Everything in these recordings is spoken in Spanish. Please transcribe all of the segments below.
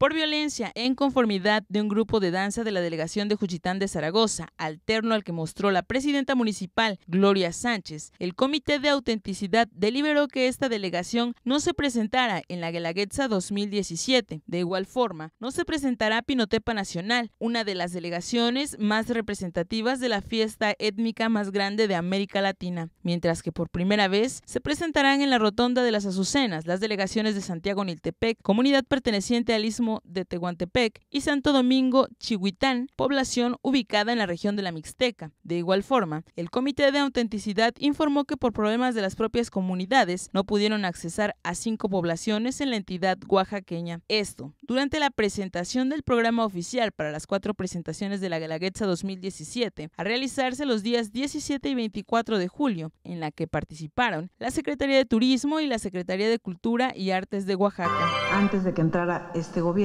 por violencia en conformidad de un grupo de danza de la delegación de Juchitán de Zaragoza, alterno al que mostró la presidenta municipal Gloria Sánchez. El Comité de Autenticidad deliberó que esta delegación no se presentara en la Guelaguetza 2017. De igual forma, no se presentará Pinotepa Nacional, una de las delegaciones más representativas de la fiesta étnica más grande de América Latina, mientras que por primera vez se presentarán en la Rotonda de las Azucenas las delegaciones de Santiago Niltepec, comunidad perteneciente al Istmo de Tehuantepec y Santo Domingo Chihuitán, población ubicada en la región de la Mixteca. De igual forma, el Comité de Autenticidad informó que por problemas de las propias comunidades no pudieron accesar a cinco poblaciones en la entidad oaxaqueña. Esto, durante la presentación del programa oficial para las cuatro presentaciones de la Galaguetza 2017, a realizarse los días 17 y 24 de julio, en la que participaron la Secretaría de Turismo y la Secretaría de Cultura y Artes de Oaxaca. Antes de que entrara este gobierno,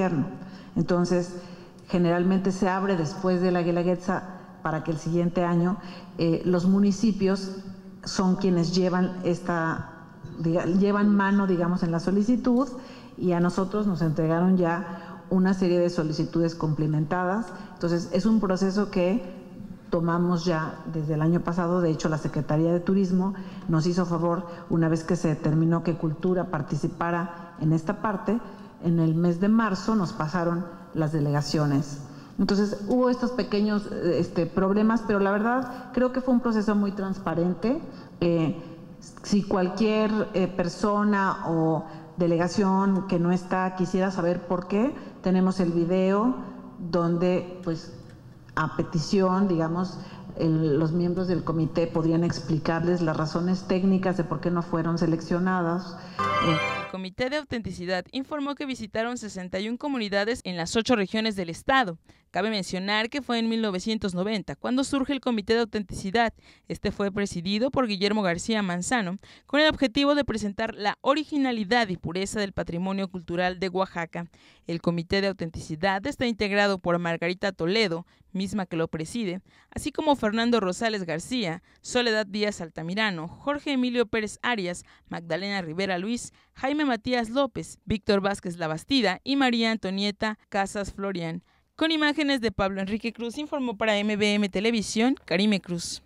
entonces, generalmente se abre después de la Guelaguetza para que el siguiente año eh, los municipios son quienes llevan esta llevan mano, digamos, en la solicitud y a nosotros nos entregaron ya una serie de solicitudes complementadas. Entonces, es un proceso que tomamos ya desde el año pasado, de hecho la Secretaría de Turismo nos hizo favor, una vez que se determinó que Cultura participara en esta parte, en el mes de marzo nos pasaron las delegaciones. Entonces hubo estos pequeños eh, este, problemas, pero la verdad creo que fue un proceso muy transparente. Eh, si cualquier eh, persona o delegación que no está quisiera saber por qué, tenemos el video donde, pues, a petición, digamos, los miembros del comité podrían explicarles las razones técnicas de por qué no fueron seleccionadas. Comité de Autenticidad informó que visitaron 61 comunidades en las ocho regiones del estado. Cabe mencionar que fue en 1990 cuando surge el Comité de Autenticidad. Este fue presidido por Guillermo García Manzano con el objetivo de presentar la originalidad y pureza del patrimonio cultural de Oaxaca. El Comité de Autenticidad está integrado por Margarita Toledo, misma que lo preside, así como Fernando Rosales García, Soledad Díaz Altamirano, Jorge Emilio Pérez Arias, Magdalena Rivera Luis, Jaime Matías López, Víctor Vázquez Labastida y María Antonieta Casas Florián, Con imágenes de Pablo Enrique Cruz, informó para MBM Televisión, Karime Cruz.